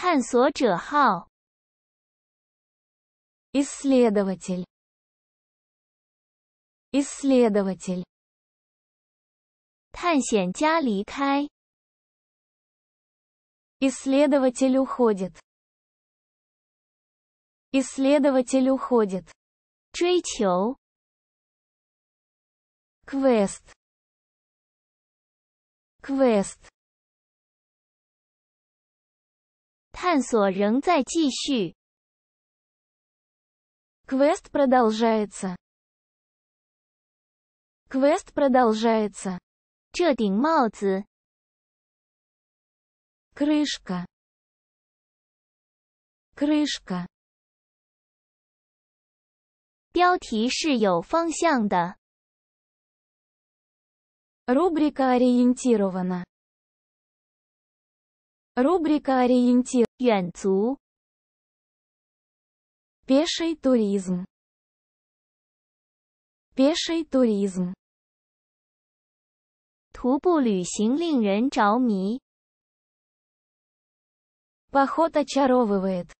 探索者号。Исследователь. Исследователь. 探险家离开。Исследователь уходит. Исследователь уходит. 追求 квест квест 探索仍在继续。Квест продолжается. Квест продолжается. 这顶帽子 крышка крышка Рубрика ориентирована. Рубрика «Ориентир» Янцу. Пеший туризм. Пеший туризм. 徒步旅行令人着迷. Поход очаровывает.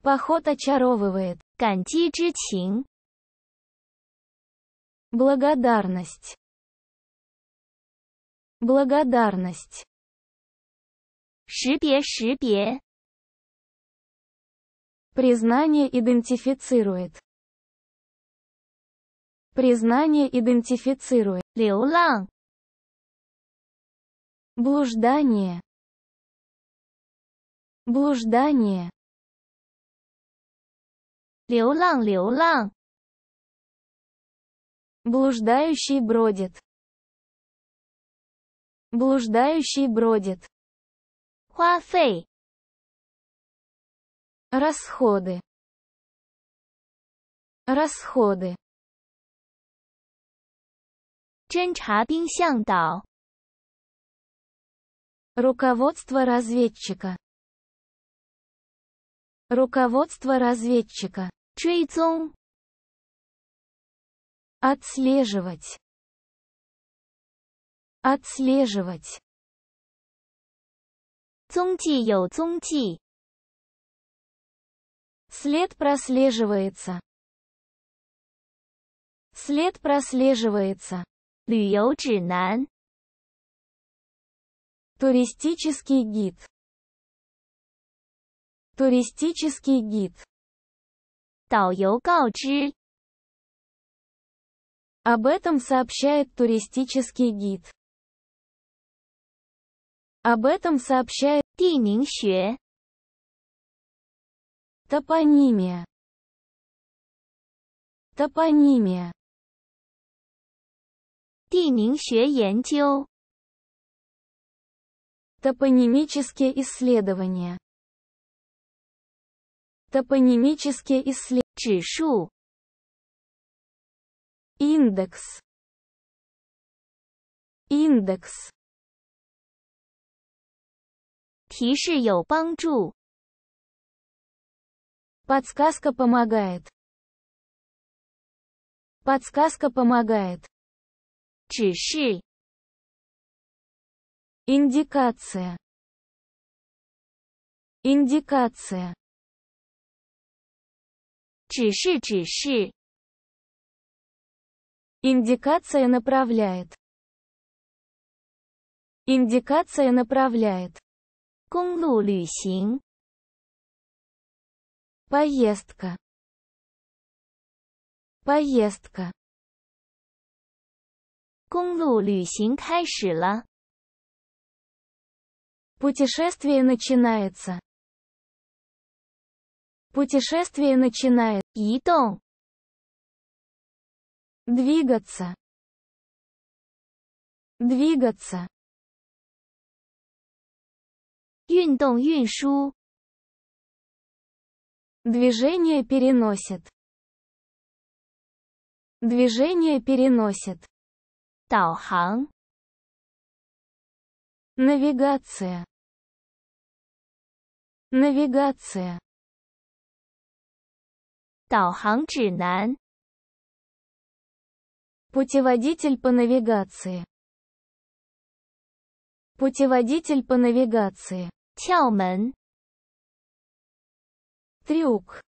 Поход очаровывает. 感激之情. Благодарность. Благодарность. 识别识别。Признание идентифицирует. Признание идентифицирует. 流浪 Блуждание. Блуждание. 流浪流浪 Блуждающий бродит. Блуждающий бродит. 花费 расходы расходы Расходы. 侦察兵向导 руководство разведчика руководство разведчика 追踪 отслеживать отслеживать 踪迹有踪迹。След прослеживается. След прослеживается. 旅游指南 Туристический гид. Туристический гид. 导游告知 Об этом сообщает туристический гид. Об этом сообщает Тининьхе. Топонимия. Топонимия. Тининьхе Янтио. Топонимические исследования. Топонимические исследования. Чишу. Индекс. Индекс. 提示有帮助。Подсказка помогает. Подсказка помогает. 指示 Индикация. Индикация. 指示指示 Индикация направляет. Индикация направляет. 公路旅行。Поездка. Поездка. 公路旅行开始了。Путешествие начинается. Путешествие начинает. 移动. Двигаться. Двигаться. 运动运输，движение переносит, движение переносит, 导航 навигация, навигация, 导航指南 путеводитель по навигации Путеводитель по навигации. Тяомен. Трюк.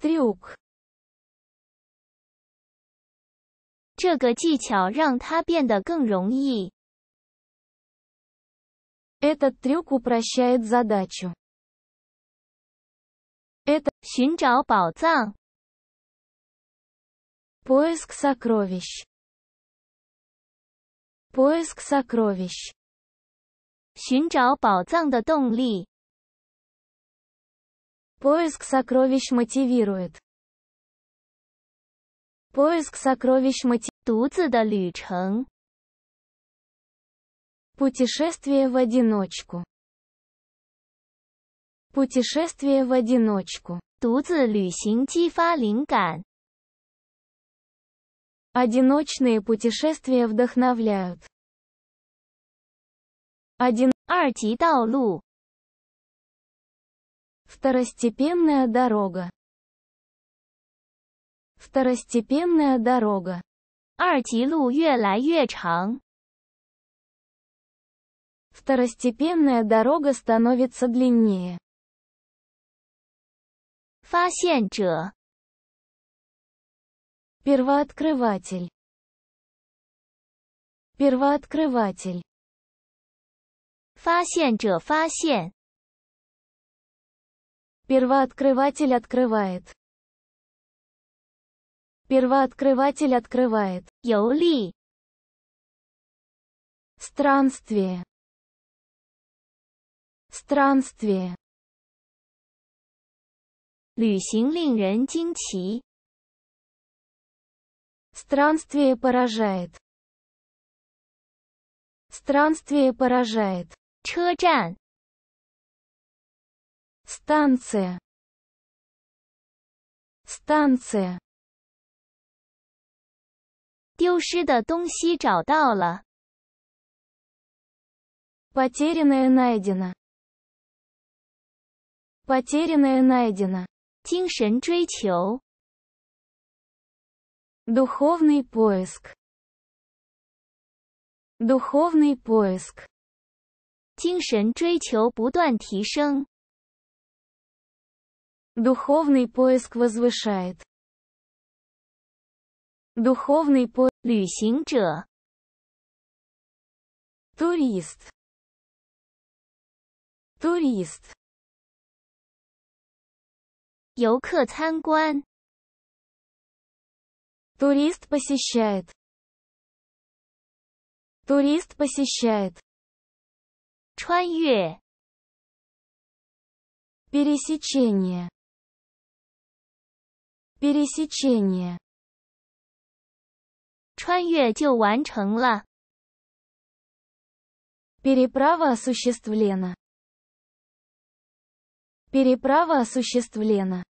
Трюк. 这个技巧让它变得更容易。Этот трюк упрощает задачу. Это 寻找宝藏。Поиск сокровищ. Поиск сокровищ. 寻找宝藏的动力. Поиск сокровищ мотивирует. Поиск сокровищ мотивирует. 独自的旅程. Путешествие в одиночку. Путешествие в одиночку. 独自旅行激发灵感. Одиночные путешествия вдохновляют. Арти Ар Второстепенная дорога. Второстепенная дорога. 二级路越来越长. Второстепенная дорога становится длиннее. 发现者 Первооткрыватель. Первооткрыватель. 发现者发现. Первооткрыватель открывает. Первооткрыватель открывает. 游历。Странствие. Странствие. 旅行令人惊奇。Странствие поражает. Странствие поражает. 车站 Станция. Станция. Потерянное найдено. Потерянное найдено. 精神追求 Духовный поиск. Духовный поиск. 精神追求不断提升. Духовный поиск возвышает. Духовный поиск. 旅行者. Турист. Турист. 游客参观. Турист посещает. Турист посещает. 穿越. Пересечение. Пересечение. 穿越就完成了. Переправа осуществлена. Переправа осуществлена.